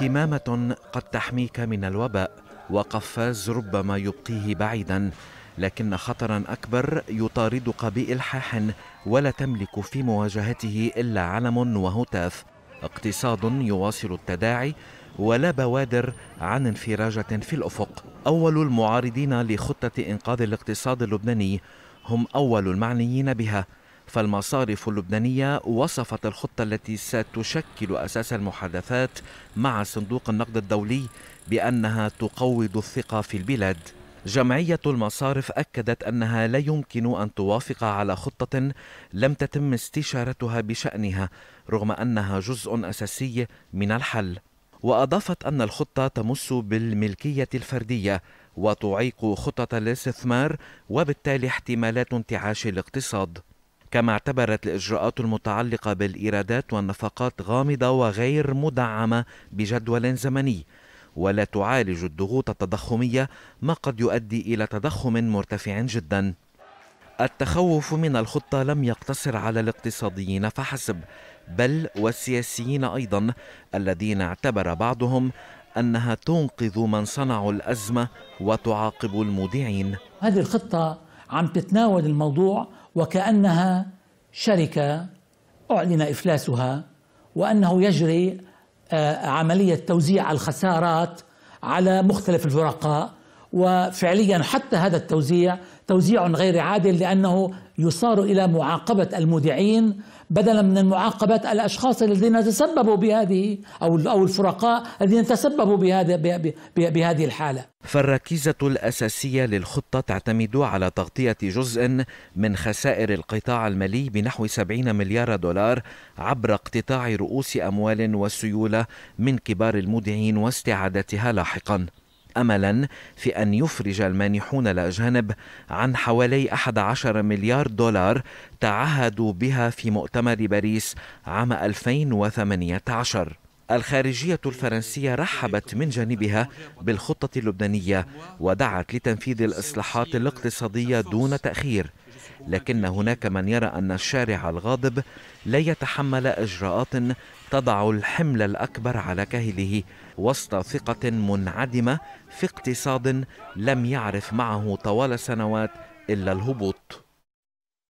كمامة قد تحميك من الوباء وقفاز ربما يبقيه بعيدا لكن خطرا أكبر يطاردك بإلحاح ولا تملك في مواجهته إلا علم وهتاف اقتصاد يواصل التداعي ولا بوادر عن انفراجة في الأفق أول المعارضين لخطة إنقاذ الاقتصاد اللبناني هم أول المعنيين بها فالمصارف اللبنانية وصفت الخطة التي ستشكل أساس المحادثات مع صندوق النقد الدولي بأنها تقوض الثقة في البلاد جمعية المصارف أكدت أنها لا يمكن أن توافق على خطة لم تتم استشارتها بشأنها رغم أنها جزء أساسي من الحل وأضافت أن الخطة تمس بالملكية الفردية وتعيق خطط الاستثمار وبالتالي احتمالات انتعاش الاقتصاد كما اعتبرت الإجراءات المتعلقة بالإيرادات والنفقات غامضة وغير مدعمة بجدول زمني ولا تعالج الضغوط التضخمية ما قد يؤدي إلى تضخم مرتفع جدا التخوف من الخطة لم يقتصر على الاقتصاديين فحسب بل والسياسيين أيضا الذين اعتبر بعضهم أنها تنقذ من صنعوا الأزمة وتعاقب المودعين هذه الخطة عم تتناول الموضوع وكأنها شركة أعلن إفلاسها وأنه يجري آه، عملية توزيع الخسارات على مختلف الفرقاء وفعليا حتى هذا التوزيع توزيع غير عادل لانه يصار الى معاقبه المودعين بدلا من معاقبه الاشخاص الذين تسببوا بهذه او او الفرقاء الذين تسببوا بهذا بهذه الحاله. فالركيزه الاساسيه للخطه تعتمد على تغطيه جزء من خسائر القطاع المالي بنحو 70 مليار دولار عبر اقتطاع رؤوس اموال وسيوله من كبار المودعين واستعادتها لاحقا. املا في ان يفرج المانحون الاجانب عن حوالي 11 مليار دولار تعهدوا بها في مؤتمر باريس عام 2018 الخارجية الفرنسية رحبت من جانبها بالخطة اللبنانية ودعت لتنفيذ الإصلاحات الاقتصادية دون تأخير لكن هناك من يرى أن الشارع الغاضب لا يتحمل إجراءات تضع الحمل الأكبر على كاهله وسط ثقة منعدمة في اقتصاد لم يعرف معه طوال سنوات إلا الهبوط